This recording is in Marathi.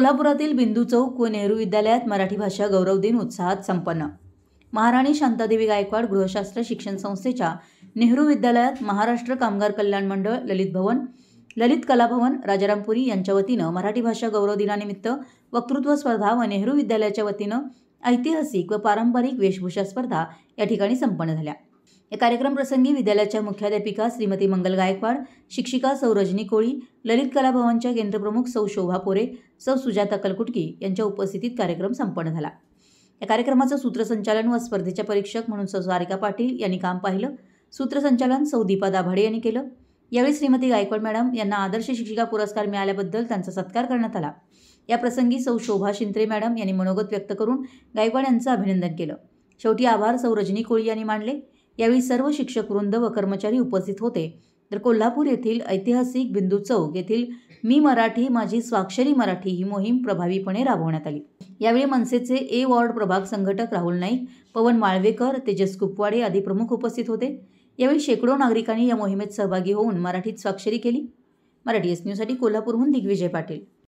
कोल्हापुरातील बिंदू चौक व नेहरू विद्यालयात मराठी भाषा गौरव दिन उत्साहात संपन्न महाराणी शांतादेवी गायकवाड गृहशास्त्र शिक्षण संस्थेच्या नेहरू विद्यालयात महाराष्ट्र कामगार कल्याण मंडळ ललित भवन ललित कलाभवन राजारामपुरी यांच्या वतीनं मराठी भाषा गौरव दिनानिमित्त वक्तृत्व स्पर्धा व नेहरू विद्यालयाच्या वतीनं ऐतिहासिक व पारंपरिक वेशभूषा स्पर्धा या ठिकाणी संपन्न झाल्या या कार्यक्रमप्रसंगी विद्यालयाच्या मुख्याध्यापिका श्रीमती मंगल गायकवाड शिक्षिका सौ रजनी कोळी ललित कलाभवनच्या केंद्रप्रमुख सौ शोभा पोरे सौ सुजाता कलकुटकी यांच्या उपस्थितीत कार्यक्रम संपन्न झाला या कार्यक्रमाचं सूत्रसंचालन व स्पर्धेच्या परीक्षक म्हणून सौ सारिका पाटील यांनी काम पाहिलं सूत्रसंचालन सौ दीपा दाभाडे यांनी केलं यावेळी श्रीमती गायकवाड मॅडम यांना आदर्श शिक्षिका पुरस्कार मिळाल्याबद्दल त्यांचा सत्कार करण्यात आला या प्रसंगी सौ शोभा शिंत्रे मॅडम यांनी मनोगत व्यक्त करून गायकवाड यांचं अभिनंदन केलं शेवटी आभार सौ रजनी कोळी यांनी मांडले यावेळी सर्व शिक्षक वृंद व कर्मचारी उपस्थित होते तर कोल्हापूर येथील ऐतिहासिक बिंदू चौक येथील मी मराठी माझी स्वाक्षरी मराठी ही मोहीम प्रभावीपणे राबवण्यात आली यावेळी मनसेचे ए वॉर्ड प्रभाग संघटक राहुल नाईक पवन माळवेकर तेजस कुपवाडे आदी प्रमुख उपस्थित होते यावेळी शेकडो नागरिकांनी या मोहिमेत सहभागी होऊन मराठीत स्वाक्षरी केली मराठी एस न्यूजसाठी कोल्हापूरहून दिग्विजय पाटील